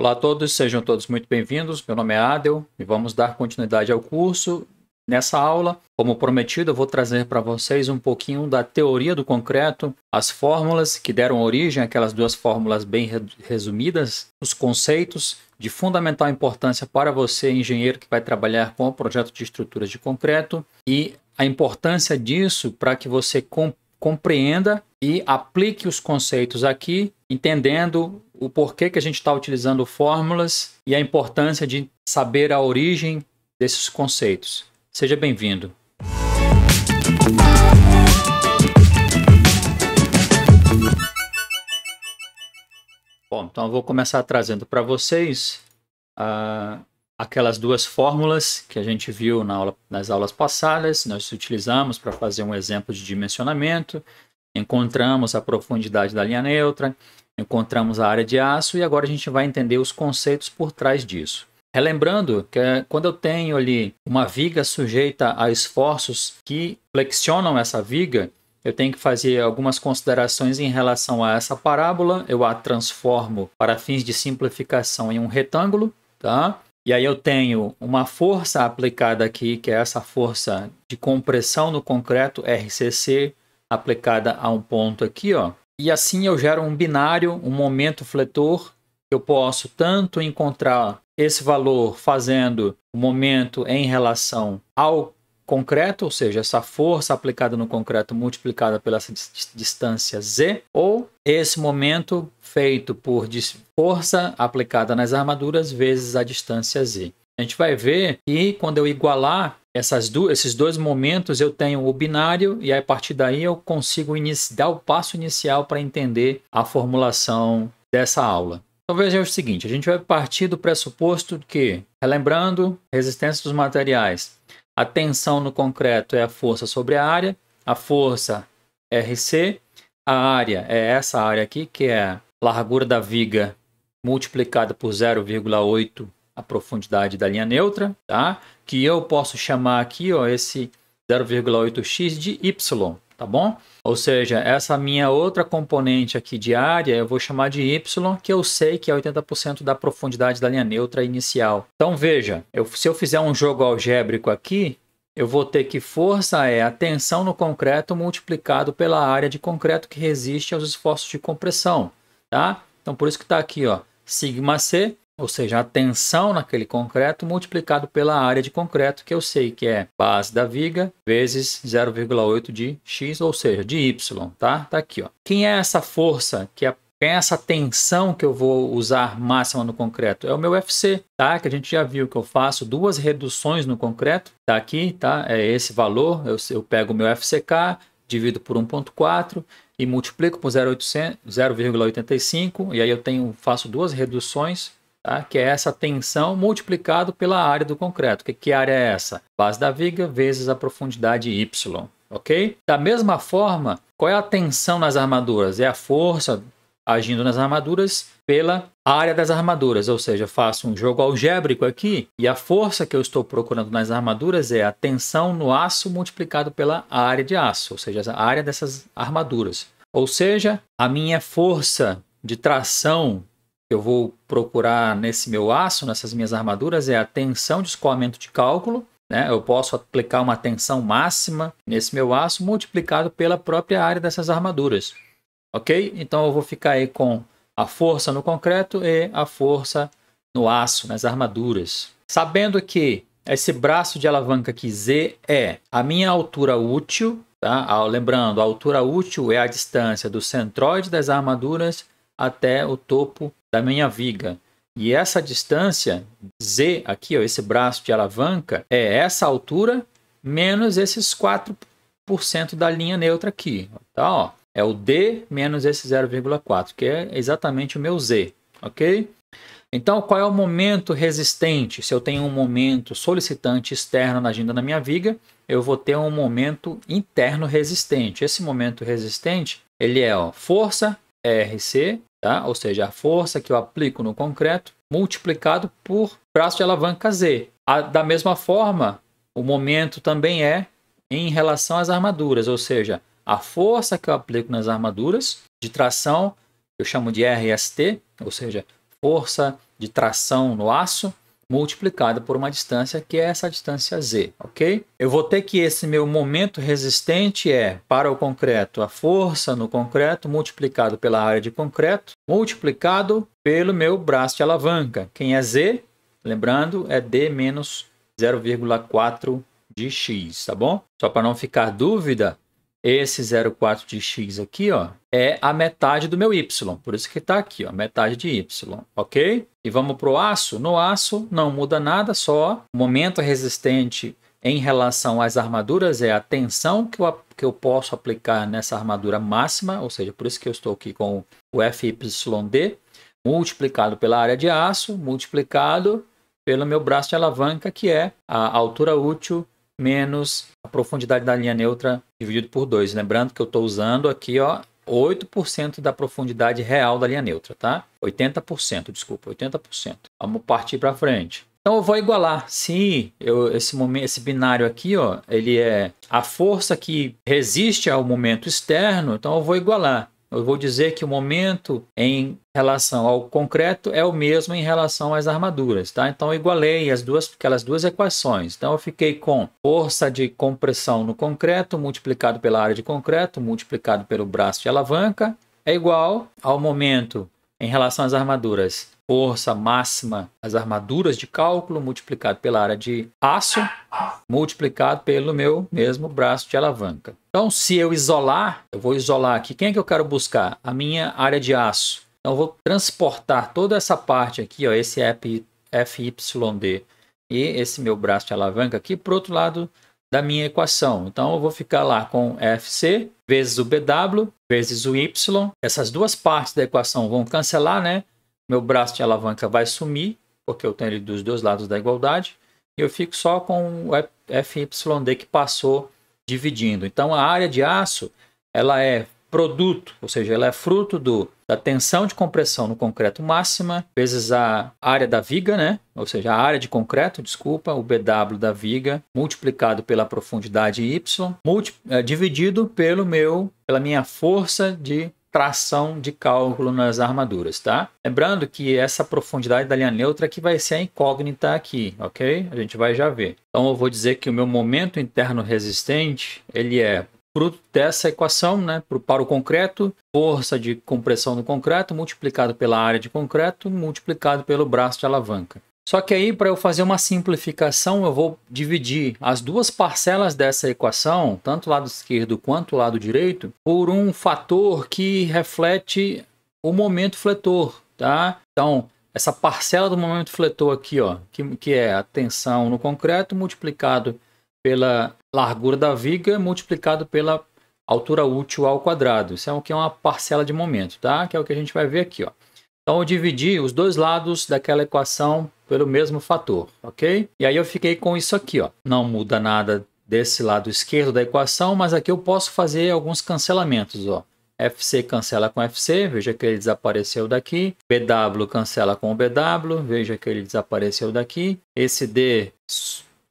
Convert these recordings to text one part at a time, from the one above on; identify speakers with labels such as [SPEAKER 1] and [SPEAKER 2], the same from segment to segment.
[SPEAKER 1] Olá a todos, sejam todos muito bem-vindos. Meu nome é Adel e vamos dar continuidade ao curso. Nessa aula, como prometido, eu vou trazer para vocês um pouquinho da teoria do concreto, as fórmulas que deram origem àquelas duas fórmulas bem resumidas, os conceitos de fundamental importância para você, engenheiro que vai trabalhar com o projeto de estruturas de concreto, e a importância disso para que você compreenda e aplique os conceitos aqui, entendendo o porquê que a gente está utilizando fórmulas e a importância de saber a origem desses conceitos. Seja bem-vindo. Bom, então eu vou começar trazendo para vocês uh, aquelas duas fórmulas que a gente viu na aula, nas aulas passadas, nós utilizamos para fazer um exemplo de dimensionamento Encontramos a profundidade da linha neutra, encontramos a área de aço e agora a gente vai entender os conceitos por trás disso. Relembrando que quando eu tenho ali uma viga sujeita a esforços que flexionam essa viga, eu tenho que fazer algumas considerações em relação a essa parábola. Eu a transformo para fins de simplificação em um retângulo, tá? E aí eu tenho uma força aplicada aqui, que é essa força de compressão no concreto, RCC, aplicada a um ponto aqui, ó. E assim eu gero um binário, um momento fletor. Eu posso tanto encontrar esse valor fazendo o momento em relação ao concreto, ou seja, essa força aplicada no concreto multiplicada pela distância z, ou esse momento feito por força aplicada nas armaduras vezes a distância z. A gente vai ver que quando eu igualar essas du esses dois momentos eu tenho o binário e a partir daí eu consigo dar o passo inicial para entender a formulação dessa aula. Então veja o seguinte, a gente vai partir do pressuposto que, relembrando, resistência dos materiais, a tensão no concreto é a força sobre a área, a força RC, a área é essa área aqui, que é a largura da viga multiplicada por 0,8 a profundidade da linha neutra, tá? que eu posso chamar aqui, ó, esse 0,8x de y, tá bom? Ou seja, essa minha outra componente aqui de área, eu vou chamar de y, que eu sei que é 80% da profundidade da linha neutra inicial. Então veja, eu, se eu fizer um jogo algébrico aqui, eu vou ter que força é a tensão no concreto multiplicado pela área de concreto que resiste aos esforços de compressão, tá? Então por isso que está aqui, ó, sigma c ou seja, a tensão naquele concreto multiplicado pela área de concreto, que eu sei que é base da viga vezes 0,8 de x, ou seja, de y, tá? Tá aqui, ó. Quem é essa força que é quem é essa tensão que eu vou usar máxima no concreto? É o meu FC, tá? Que a gente já viu que eu faço duas reduções no concreto, tá aqui, tá? É esse valor, eu, eu pego o meu FCK, divido por 1.4 e multiplico por 0,85 e aí eu tenho faço duas reduções tá? que é essa tensão multiplicado pela área do concreto. Que, que área é essa? Base da viga vezes a profundidade Y, ok? Da mesma forma, qual é a tensão nas armaduras? É a força agindo nas armaduras pela área das armaduras, ou seja, faço um jogo algébrico aqui e a força que eu estou procurando nas armaduras é a tensão no aço multiplicado pela área de aço, ou seja, a área dessas armaduras. Ou seja, a minha força de tração que eu vou procurar nesse meu aço, nessas minhas armaduras, é a tensão de escoamento de cálculo. Né? Eu posso aplicar uma tensão máxima nesse meu aço multiplicado pela própria área dessas armaduras. Ok? Então eu vou ficar aí com a força no concreto e a força no aço, nas armaduras. Sabendo que esse braço de alavanca aqui Z é a minha altura útil, tá? Ah, lembrando, a altura útil é a distância do centroide das armaduras até o topo da minha viga e essa distância, Z aqui, ó, esse braço de alavanca, é essa altura menos esses 4% da linha neutra aqui. Tá, ó, é o D menos esse 0,4, que é exatamente o meu Z, ok? Então, qual é o momento resistente? Se eu tenho um momento solicitante externo na agenda da minha viga, eu vou ter um momento interno resistente. Esse momento resistente, ele é ó, força RC tá? ou seja, a força que eu aplico no concreto multiplicado por braço de alavanca Z. A, da mesma forma, o momento também é em relação às armaduras, ou seja, a força que eu aplico nas armaduras de tração, eu chamo de RST, ou seja, força de tração no aço, multiplicado por uma distância que é essa distância z, ok? Eu vou ter que esse meu momento resistente é para o concreto a força no concreto multiplicado pela área de concreto multiplicado pelo meu braço de alavanca. Quem é z? Lembrando, é d menos 0,4 de x, tá bom? Só para não ficar dúvida, esse 0,4 de x aqui, ó, é a metade do meu y. Por isso que está aqui, ó, metade de y, ok? E vamos para o aço. No aço não muda nada, só o momento resistente em relação às armaduras é a tensão que eu, que eu posso aplicar nessa armadura máxima, ou seja, por isso que eu estou aqui com o FYD, multiplicado pela área de aço, multiplicado pelo meu braço de alavanca, que é a altura útil menos a profundidade da linha neutra dividido por 2. Lembrando que eu estou usando aqui, ó, 8% da profundidade real da linha neutra, tá? 80%, desculpa, 80%. Vamos partir para frente. Então eu vou igualar. Se eu, esse, momento, esse binário aqui, ó, ele é a força que resiste ao momento externo, então eu vou igualar eu vou dizer que o momento em relação ao concreto é o mesmo em relação às armaduras, tá? Então eu igualei as duas, aquelas duas equações. Então eu fiquei com força de compressão no concreto multiplicado pela área de concreto multiplicado pelo braço de alavanca é igual ao momento em relação às armaduras força máxima, as armaduras de cálculo, multiplicado pela área de aço, multiplicado pelo meu mesmo braço de alavanca. Então, se eu isolar, eu vou isolar aqui. Quem é que eu quero buscar? A minha área de aço. Então, eu vou transportar toda essa parte aqui, ó, esse FYD e esse meu braço de alavanca aqui para o outro lado da minha equação. Então, eu vou ficar lá com FC vezes o BW vezes o Y. Essas duas partes da equação vão cancelar, né? meu braço de alavanca vai sumir, porque eu tenho ele dos dois lados da igualdade, e eu fico só com o FYD que passou dividindo. Então a área de aço ela é produto, ou seja, ela é fruto do, da tensão de compressão no concreto máxima, vezes a área da viga, né? ou seja, a área de concreto, desculpa, o BW da viga, multiplicado pela profundidade Y, multi, é, dividido pelo meu, pela minha força de tração de cálculo nas armaduras, tá? Lembrando que essa profundidade da linha neutra é que vai ser a incógnita aqui, ok? A gente vai já ver. Então eu vou dizer que o meu momento interno resistente, ele é fruto dessa equação, né, para o concreto, força de compressão do concreto multiplicado pela área de concreto multiplicado pelo braço de alavanca. Só que aí, para eu fazer uma simplificação, eu vou dividir as duas parcelas dessa equação, tanto o lado esquerdo quanto o lado direito, por um fator que reflete o momento fletor, tá? Então, essa parcela do momento fletor aqui, ó, que, que é a tensão no concreto multiplicado pela largura da viga multiplicado pela altura útil ao quadrado. Isso é o que é uma parcela de momento, tá? Que é o que a gente vai ver aqui, ó. Então eu dividi os dois lados daquela equação pelo mesmo fator, ok? E aí eu fiquei com isso aqui, ó. Não muda nada desse lado esquerdo da equação, mas aqui eu posso fazer alguns cancelamentos, ó. FC cancela com FC, veja que ele desapareceu daqui. BW cancela com BW, veja que ele desapareceu daqui. Esse D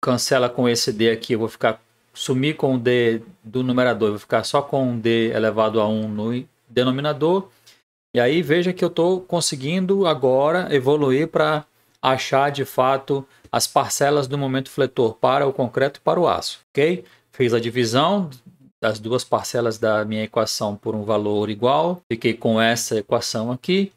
[SPEAKER 1] cancela com esse D aqui, eu vou ficar sumir com o D do numerador, eu vou ficar só com D elevado a 1 no denominador. E aí veja que eu estou conseguindo agora evoluir para achar de fato as parcelas do momento fletor para o concreto e para o aço, ok? Fiz a divisão das duas parcelas da minha equação por um valor igual, fiquei com essa equação aqui,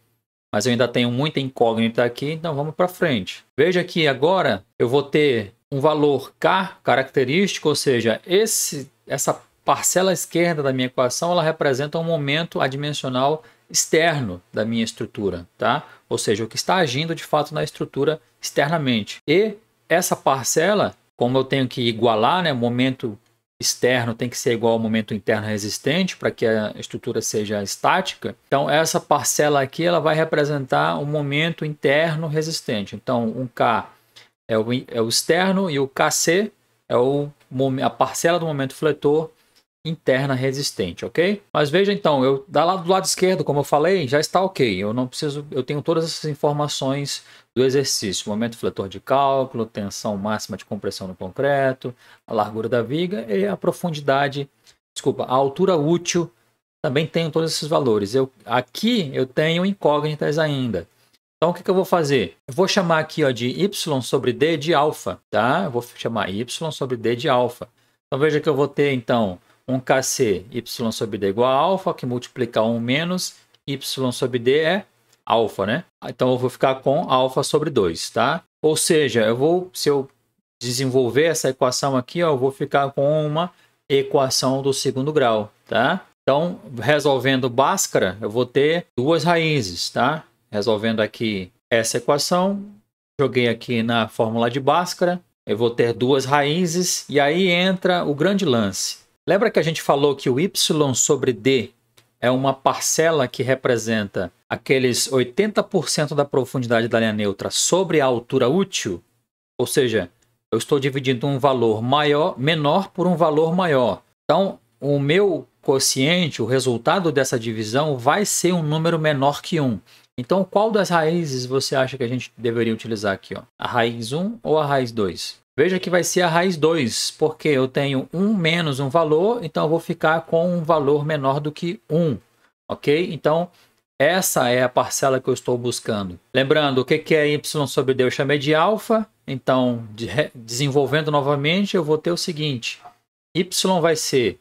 [SPEAKER 1] mas eu ainda tenho muita incógnita aqui, então vamos para frente. Veja que agora eu vou ter um valor K característico, ou seja, esse, essa parcela esquerda da minha equação ela representa um momento adimensional externo da minha estrutura, tá? Ou seja, o que está agindo de fato na estrutura externamente. E essa parcela, como eu tenho que igualar, né, momento externo tem que ser igual ao momento interno resistente para que a estrutura seja estática. Então essa parcela aqui ela vai representar o um momento interno resistente. Então um K é o, é o externo e o KC é o, a parcela do momento fletor interna resistente, ok? Mas veja então, eu da lá do lado esquerdo, como eu falei, já está ok. Eu não preciso, eu tenho todas essas informações do exercício: momento fletor de cálculo, tensão máxima de compressão no concreto, a largura da viga e a profundidade, desculpa, a altura útil. Também tenho todos esses valores. Eu aqui eu tenho incógnitas ainda. Então, o que, que, eu vou fazer? Eu vou chamar aqui ó, de y sobre d de alfa, tá? Eu vou chamar y sobre d de alfa. Então, veja que eu vou ter, então, um KC, y sobre d é igual a alfa, que multiplica 1 menos y sobre d é alfa, né? Então eu vou ficar com alfa sobre 2, tá? Ou seja, eu vou, se eu desenvolver essa equação aqui, ó, eu vou ficar com uma equação do segundo grau, tá? Então, resolvendo Bhaskara, eu vou ter duas raízes, tá? Resolvendo aqui essa equação, joguei aqui na fórmula de Bhaskara, eu vou ter duas raízes e aí entra o grande lance. Lembra que a gente falou que o Y sobre D é uma parcela que representa aqueles 80% da profundidade da linha neutra sobre a altura útil? Ou seja, eu estou dividindo um valor maior, menor por um valor maior. Então, o meu quociente, o resultado dessa divisão vai ser um número menor que 1. Então, qual das raízes você acha que a gente deveria utilizar aqui? Ó? A raiz 1 ou a raiz 2? Veja que vai ser a raiz 2, porque eu tenho 1 menos um valor, então eu vou ficar com um valor menor do que 1, ok? Então, essa é a parcela que eu estou buscando. Lembrando, o que é y sobre d? Eu chamei de alfa, então, de, desenvolvendo novamente, eu vou ter o seguinte, y vai ser,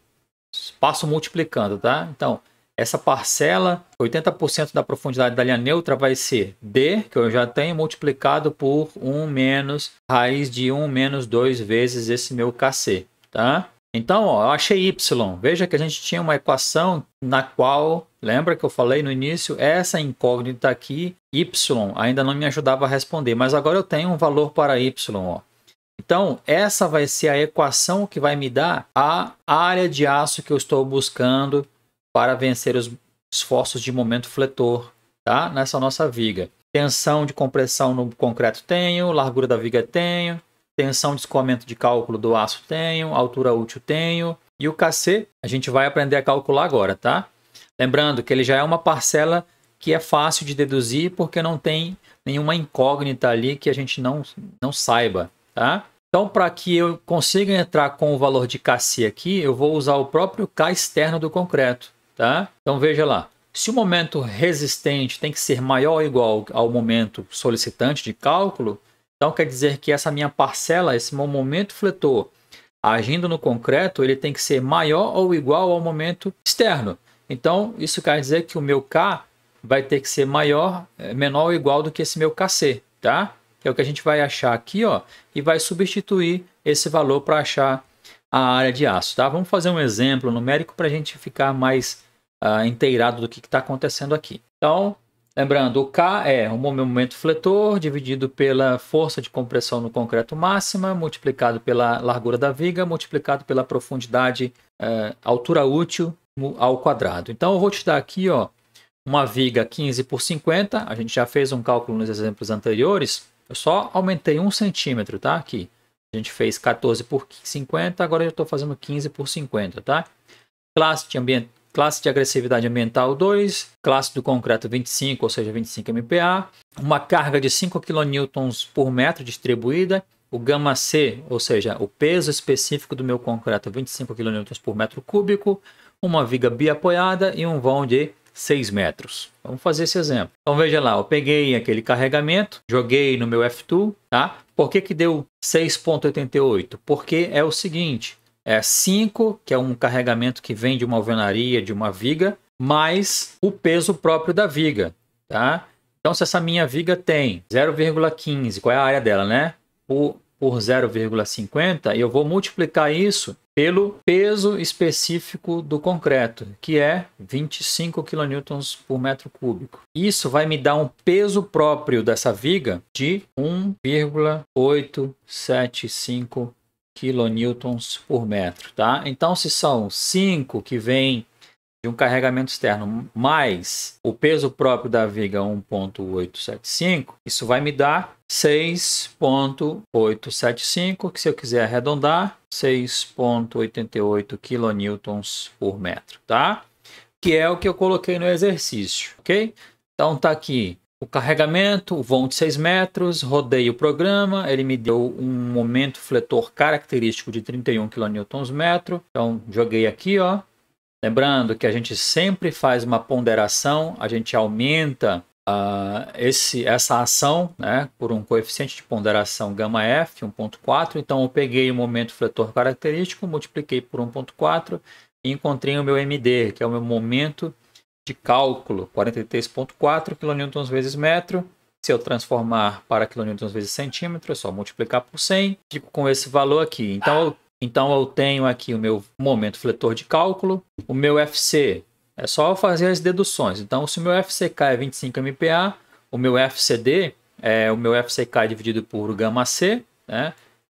[SPEAKER 1] passo multiplicando, tá? Então, essa parcela, 80% da profundidade da linha neutra vai ser D, que eu já tenho, multiplicado por 1 menos raiz de 1 menos 2 vezes esse meu KC, tá? Então, ó, eu achei Y. Veja que a gente tinha uma equação na qual, lembra que eu falei no início, essa incógnita aqui, Y, ainda não me ajudava a responder, mas agora eu tenho um valor para Y, ó. Então, essa vai ser a equação que vai me dar a área de aço que eu estou buscando para vencer os esforços de momento fletor, tá? Nessa nossa viga. Tensão de compressão no concreto tenho, largura da viga tenho, tensão de escoamento de cálculo do aço tenho, altura útil tenho, e o KC a gente vai aprender a calcular agora, tá? Lembrando que ele já é uma parcela que é fácil de deduzir porque não tem nenhuma incógnita ali que a gente não, não saiba, tá? Então, para que eu consiga entrar com o valor de KC aqui, eu vou usar o próprio K externo do concreto tá? Então veja lá. Se o momento resistente tem que ser maior ou igual ao momento solicitante de cálculo, então quer dizer que essa minha parcela, esse meu momento fletor, agindo no concreto, ele tem que ser maior ou igual ao momento externo. Então isso quer dizer que o meu K vai ter que ser maior, é, menor ou igual do que esse meu KC, tá? Que é o que a gente vai achar aqui, ó, e vai substituir esse valor para achar a área de aço, tá? Vamos fazer um exemplo numérico para a gente ficar mais uh, inteirado do que está acontecendo aqui. Então, lembrando, o K é o momento fletor dividido pela força de compressão no concreto máxima, multiplicado pela largura da viga, multiplicado pela profundidade, uh, altura útil ao quadrado. Então, eu vou te dar aqui ó, uma viga 15 por 50, a gente já fez um cálculo nos exemplos anteriores, eu só aumentei um centímetro, tá? Aqui. A gente fez 14 por 50, agora eu estou fazendo 15 por 50, tá? Classe de ambiente, classe de agressividade ambiental 2, classe do concreto 25, ou seja, 25 MPa, uma carga de 5 kN por metro distribuída, o gama C, ou seja, o peso específico do meu concreto 25 kN por metro cúbico, uma viga biapoiada e um vão de 6 metros. Vamos fazer esse exemplo. Então veja lá, eu peguei aquele carregamento, joguei no meu F2, tá? Por que, que deu 6.88? Porque é o seguinte, é 5, que é um carregamento que vem de uma alvenaria, de uma viga, mais o peso próprio da viga, tá? Então, se essa minha viga tem 0,15, qual é a área dela, né? Por, por 0,50, eu vou multiplicar isso pelo peso específico do concreto, que é 25 kN por metro cúbico. Isso vai me dar um peso próprio dessa viga de 1,875 quilonewtons por metro, tá? Então, se são 5 que vem de um carregamento externo mais o peso próprio da viga 1.875, isso vai me dar 6.875, que se eu quiser arredondar, 6.88 quilonewtons por metro, tá? Que é o que eu coloquei no exercício, ok? Então tá aqui o carregamento, vão de 6 metros, rodei o programa, ele me deu um momento fletor característico de 31 kNm. metro. Então joguei aqui, ó. Lembrando que a gente sempre faz uma ponderação, a gente aumenta uh, esse, essa ação né, por um coeficiente de ponderação γ f 1.4. Então eu peguei o momento fletor característico, multipliquei por 1.4 e encontrei o meu MD, que é o meu momento fletor de cálculo, 43,4 kN vezes metro. Se eu transformar para kN vezes centímetro, é só multiplicar por 100, fico com esse valor aqui. Então eu, então eu tenho aqui o meu momento fletor de cálculo, o meu FC. É só fazer as deduções. Então, se o meu FCK é 25 MPa, o meu FCD é o meu FCK dividido por gama C, né?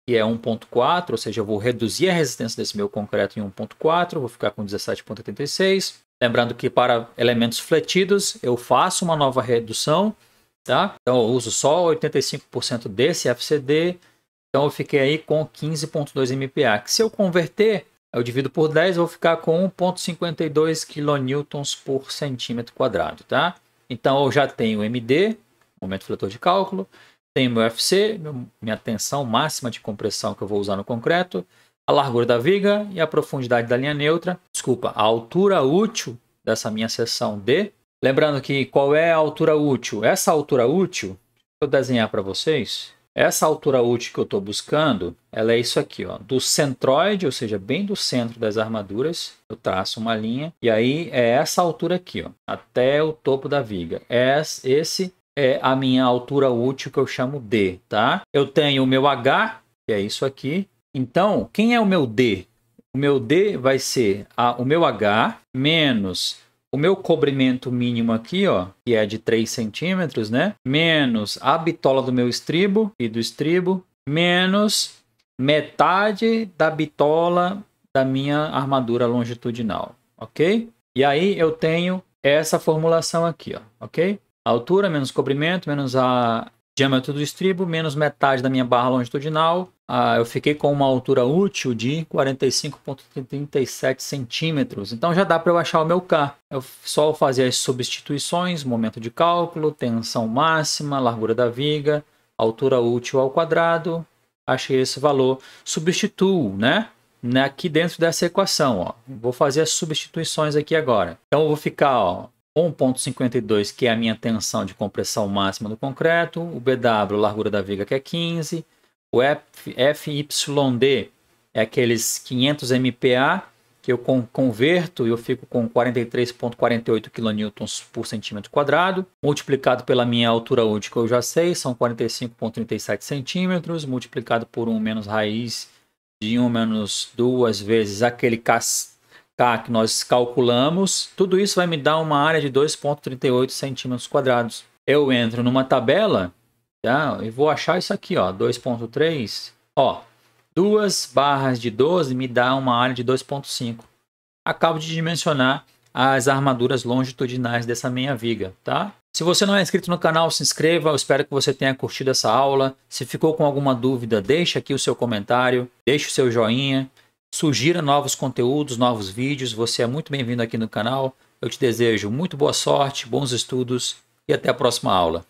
[SPEAKER 1] que é 1.4, ou seja, eu vou reduzir a resistência desse meu concreto em 1.4, vou ficar com 17.86. Lembrando que para elementos fletidos, eu faço uma nova redução, tá? Então eu uso só 85% desse FCD, então eu fiquei aí com 15.2 MPa, que se eu converter, eu divido por 10, eu vou ficar com 1.52 kN por centímetro quadrado, tá? Então eu já tenho MD, momento fletor de cálculo, tenho meu FC, minha tensão máxima de compressão que eu vou usar no concreto, a largura da viga e a profundidade da linha neutra, desculpa, a altura útil dessa minha seção D. Lembrando que qual é a altura útil? Essa altura útil, eu desenhar para vocês, essa altura útil que eu estou buscando, ela é isso aqui, ó, do centroide, ou seja, bem do centro das armaduras, eu traço uma linha, e aí é essa altura aqui, ó, até o topo da viga. Esse é a minha altura útil que eu chamo D, tá? Eu tenho o meu H, que é isso aqui, então, quem é o meu D? O meu D vai ser a, o meu H menos o meu cobrimento mínimo aqui, ó, que é de 3 centímetros, né? Menos a bitola do meu estribo e do estribo, menos metade da bitola da minha armadura longitudinal, ok? E aí eu tenho essa formulação aqui, ó, ok? A altura menos cobrimento menos a diâmetro do estribo menos metade da minha barra longitudinal ah, eu fiquei com uma altura útil de 45,37 centímetros. Então já dá para eu achar o meu K. Eu só fazer as substituições, momento de cálculo, tensão máxima, largura da viga, altura útil ao quadrado. Achei esse valor. Substituo, né? né aqui dentro dessa equação, ó. Vou fazer as substituições aqui agora. Então eu vou ficar, ó. 1.52, que é a minha tensão de compressão máxima do concreto, o BW, largura da viga, que é 15, o FYD é aqueles 500 MPa que eu converto e eu fico com 43,48 kN por centímetro quadrado, multiplicado pela minha altura útil que eu já sei, são 45,37 centímetros, multiplicado por 1 menos raiz de 1 menos 2 vezes aquele K, K que nós calculamos, tudo isso vai me dar uma área de 2,38 centímetros quadrados. Eu entro numa tabela Tá? vou achar isso aqui, ó, 2.3, ó, duas barras de 12 me dá uma área de 2.5. Acabo de dimensionar as armaduras longitudinais dessa minha viga, tá? Se você não é inscrito no canal, se inscreva. Eu espero que você tenha curtido essa aula. Se ficou com alguma dúvida, deixe aqui o seu comentário, deixe o seu joinha, sugira novos conteúdos, novos vídeos. Você é muito bem-vindo aqui no canal. Eu te desejo muito boa sorte, bons estudos e até a próxima aula.